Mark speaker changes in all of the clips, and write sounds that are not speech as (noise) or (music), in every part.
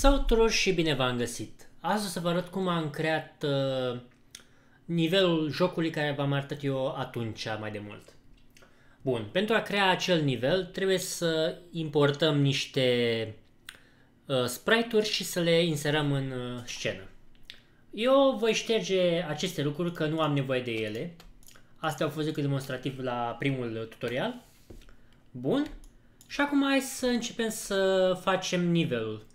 Speaker 1: Salut și bine v-am găsit! Azi o să vă arăt cum am creat uh, nivelul jocului care v-am arătat eu atunci mai de mult. Bun, pentru a crea acel nivel trebuie să importăm niște uh, sprite-uri și să le inserăm în uh, scenă. Eu voi șterge aceste lucruri că nu am nevoie de ele. Astea au fost decât demonstrativ la primul tutorial. Bun. Și acum hai să începem să facem nivelul.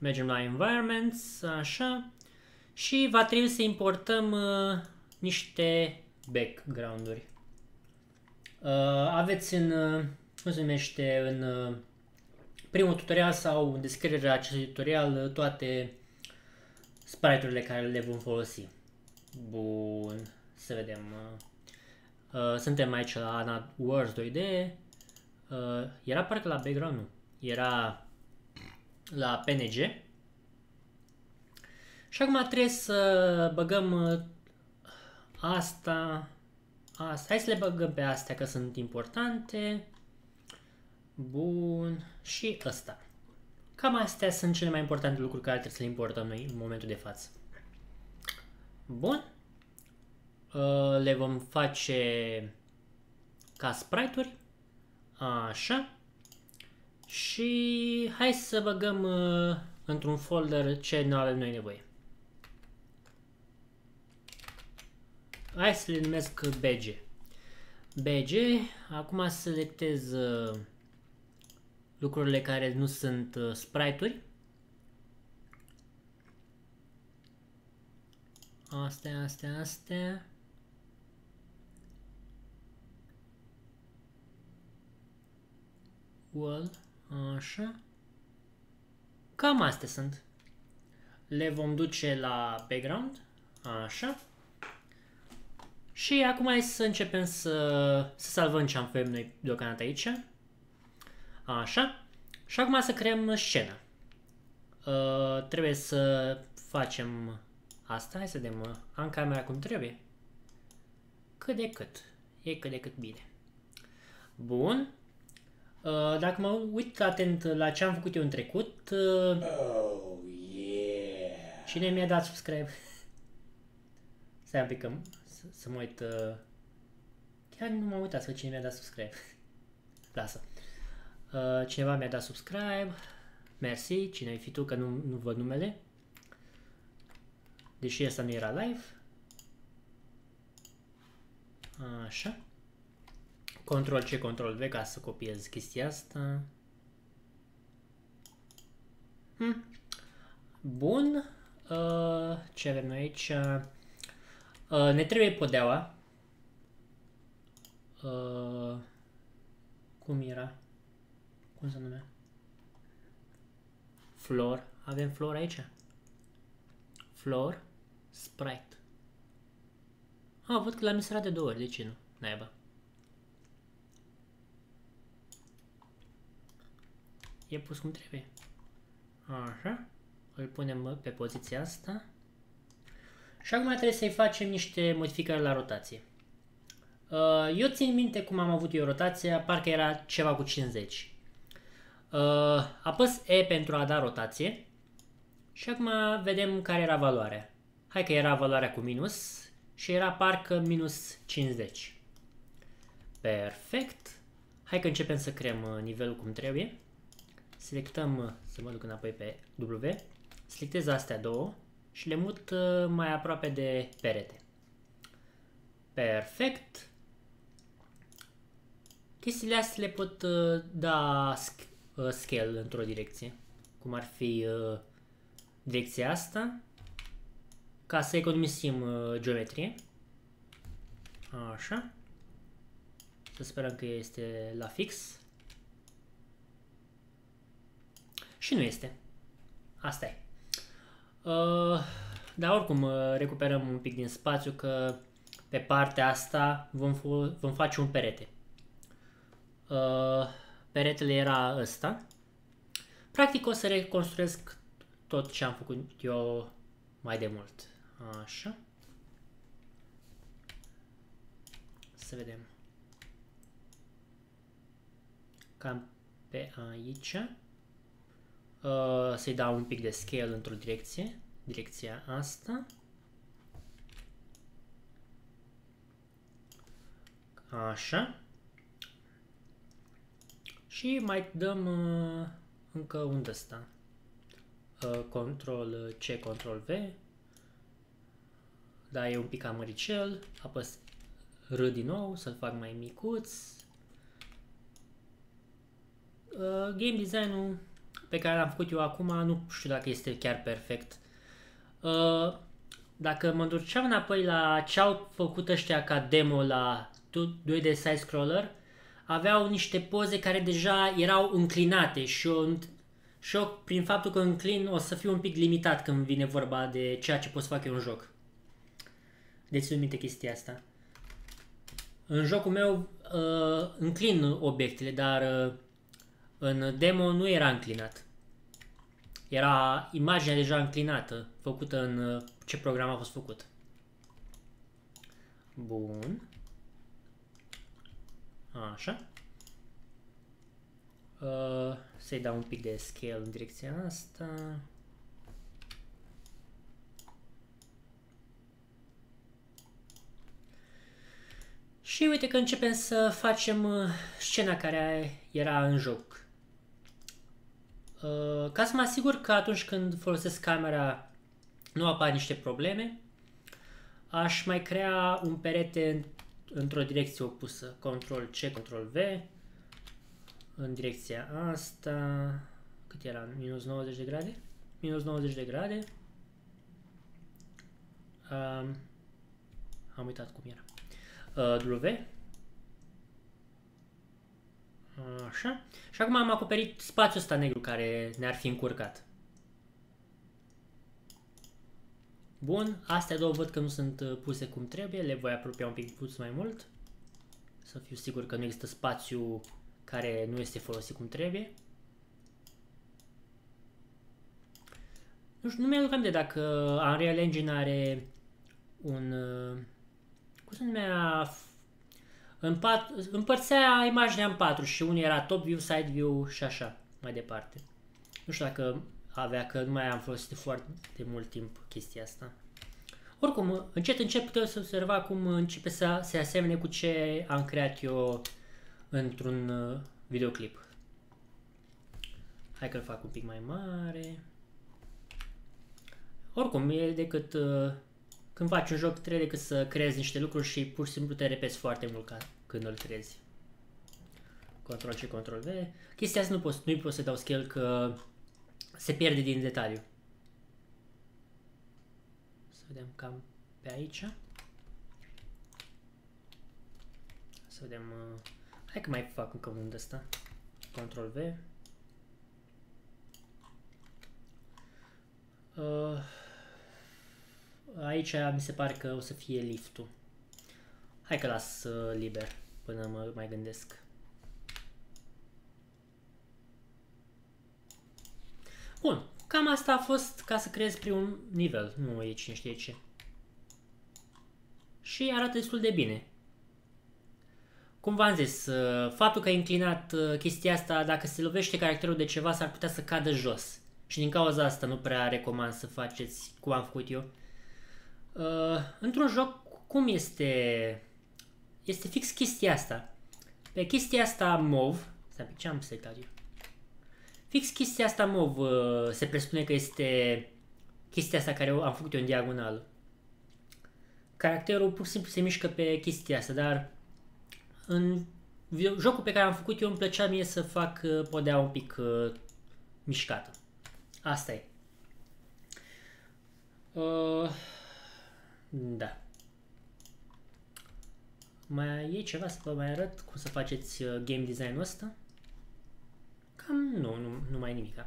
Speaker 1: Mergem la environments, așa. Și va trebui să importăm uh, niște background-uri. Uh, aveți în, uh, cum se numește, în uh, primul tutorial sau în descrierea acestui tutorial uh, toate sprite-urile care le vom folosi. Bun, să vedem. Uh, uh suntem aici la Anad Wars 2D. Uh, era parcă la background, nu? Era la PNG. Și acum trebuie să băgăm uh, asta, asta. Hai să le băgăm pe astea că sunt importante. Bun. Și ăsta. Cam astea sunt cele mai importante lucruri care trebuie să le importăm noi în momentul de față. Bun. Uh, le vom face ca sprite-uri. Așa și hai să băgăm uh, într-un folder ce nu avem noi nevoie. Hai să le numesc BG. BG, acum selectez uh, lucrurile care nu sunt uh, sprite-uri. Astea, astea, astea. Well. Așa. Cam astea sunt. Le vom duce la background. Așa. Și acum hai să începem să, să salvăm ce am făcut noi deocamdată aici. Așa. Și acum să creăm scena. Uh, trebuie să facem asta. Hai să vedem. Uh, am camera cum trebuie. Cât de cât. E cât de cât bine. Bun. Uh, dacă mă uit atent la ce am făcut eu în trecut... Uh, oh, yeah. Cine mi-a dat subscribe? (laughs) Stai un pic, să, mă uit... Uh, chiar nu m-am uitat să cine mi-a dat subscribe. (laughs) Lasă. Cineva mi-a dat subscribe. Mersi, cine ai fi tu, că nu, nu văd numele. Deși asta nu era live. Așa. Control C, Control V ca să copiez chestia asta. Hm. Bun. Uh, ce avem noi aici? Uh, ne trebuie podeaua. Uh, cum era? Cum se numea? Flor. Avem flor aici? Flor. Sprite. Ah, văd că l-am miserat de două ori. De ce nu? Naiba. e pus cum trebuie. Așa. Îl punem pe poziția asta. Și acum trebuie să-i facem niște modificări la rotație. Uh, eu țin minte cum am avut eu rotația, parcă era ceva cu 50. Uh, Apăs E pentru a da rotație. Și acum vedem care era valoarea. Hai că era valoarea cu minus și era parcă minus 50. Perfect. Hai că începem să creăm uh, nivelul cum trebuie. Selectăm, uh, să mă duc înapoi pe W, selectez astea două și le mut uh, mai aproape de perete. Perfect. Chestiile astea le pot uh, da scale într-o direcție, cum ar fi direcția asta, ca să economisim geometrie. Așa. Să sperăm că este la fix. Și nu este. Asta e. Uh, dar oricum uh, recuperăm un pic din spațiu că pe partea asta vom, vom face un perete. Uh, peretele era ăsta. Practic o să reconstruiesc tot ce am făcut eu mai de mult. Așa. Să vedem. Cam pe aici. Uh, să-i dau un pic de scale într-o direcție, direcția asta. Așa. Și mai dăm uh, încă un ăsta. Uh, control uh, C, Control V. Da, e un pic amăricel. Apăs R din nou, să-l fac mai micuț. Uh, game design-ul pe care l-am făcut eu acum nu știu dacă este chiar perfect. Uh, dacă mă duceam înapoi la ce au făcut ăștia ca demo la 2D side scroller, aveau niște poze care deja erau înclinate și eu, și eu prin faptul că înclin o să fiu un pic limitat când vine vorba de ceea ce pot să fac eu în joc. Deci minte chestia asta. În jocul meu uh, înclin obiectele, dar uh, în demo nu era înclinat. Era imaginea deja înclinată, făcută în uh, ce program a fost făcut. Bun. Așa. Uh, să-i dau un pic de scale în direcția asta. Și uite că începem să facem uh, scena care era în joc. Uh, ca să mă asigur că atunci când folosesc camera nu apar niște probleme, aș mai crea un perete într-o direcție opusă. Control C, Control V, în direcția asta, cât era, minus 90 de grade? Minus 90 de grade. Um, am uitat cum era. Uh, w, Așa. Și acum am acoperit spațiul ăsta negru care ne-ar fi încurcat. Bun, astea două văd că nu sunt uh, puse cum trebuie, le voi apropia un pic puțin mai mult. Să fiu sigur că nu există spațiu care nu este folosit cum trebuie. Nu știu, nu mi-aduc de dacă Unreal Engine are un... Uh, cum se numea în pat, împărțea imaginea în patru și unul era top view, side view și așa mai departe. Nu știu dacă avea, că nu mai am folosit foarte de mult timp chestia asta. Oricum, încet, încet putem să observa cum începe să se asemene cu ce am creat eu într-un uh, videoclip. Hai că-l fac un pic mai mare. Oricum, e decât uh, când faci un joc trebuie decât să creezi niște lucruri și pur și simplu te repezi foarte mult ca când îl creezi. Control C, Control V. Chestia asta nu pot, nu-i pot să dau scale că se pierde din detaliu. Să vedem cam pe aici. Să vedem... Uh, hai că mai fac încă un de asta. Control V. Uh, Aici mi se pare că o să fie liftul. Hai că las uh, liber până mă mai gândesc. Bun, cam asta a fost ca să creez primul nivel, nu e cine știe ce. Și arată destul de bine. Cum v-am zis, uh, faptul că ai înclinat uh, chestia asta, dacă se lovește caracterul de ceva, s-ar putea să cadă jos. Și din cauza asta nu prea recomand să faceți cum am făcut eu. Uh, într-un joc, cum este... Este fix chestia asta. Pe chestia asta MOV, stai, ce am setat eu? Fix chestia asta MOV uh, se presupune că este chestia asta care am făcut eu în diagonal. Caracterul pur și simplu se mișcă pe chestia asta, dar în video, jocul pe care am făcut eu îmi plăcea mie să fac uh, podea un pic uh, mișcată. Asta e. Uh, da. Mai e ceva să vă mai arăt cum să faceți uh, game design-ul ăsta? Cam nu, nu, nu mai nimic.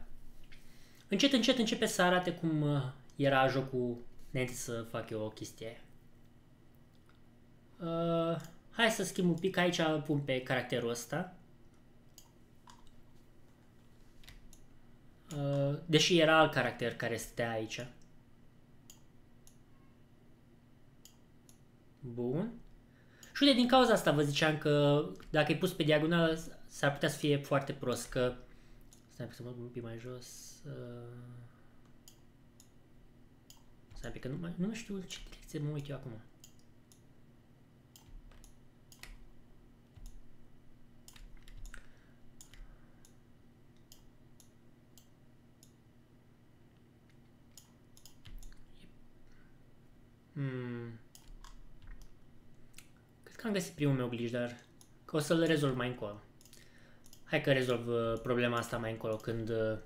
Speaker 1: Încet, încet începe să arate cum uh, era jocul înainte să fac eu o chestie aia. Uh, hai să schimb un pic aici, îl pun pe caracterul ăsta. Uh, deși era alt caracter care stătea aici. Bun. Și uite, din cauza asta vă ziceam că dacă e pus pe diagonală s-ar putea să fie foarte prost, că... Stai să mă un pic mai jos... Uh... Stai, că nu, mai, nu știu ce direcție mă uit eu acum. găsit primul meu dar Că o să-l rezolv mai încolo. Hai că rezolv uh, problema asta mai încolo când uh,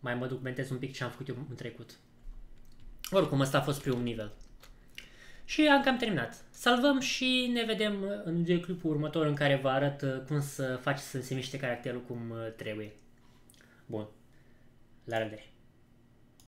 Speaker 1: mai mă documentez un pic ce am făcut eu în trecut. Oricum, ăsta a fost primul nivel. Și am cam terminat. Salvăm și ne vedem uh, în videoclipul următor în care vă arăt uh, cum să faci să se miște caracterul cum uh, trebuie. Bun. La revedere!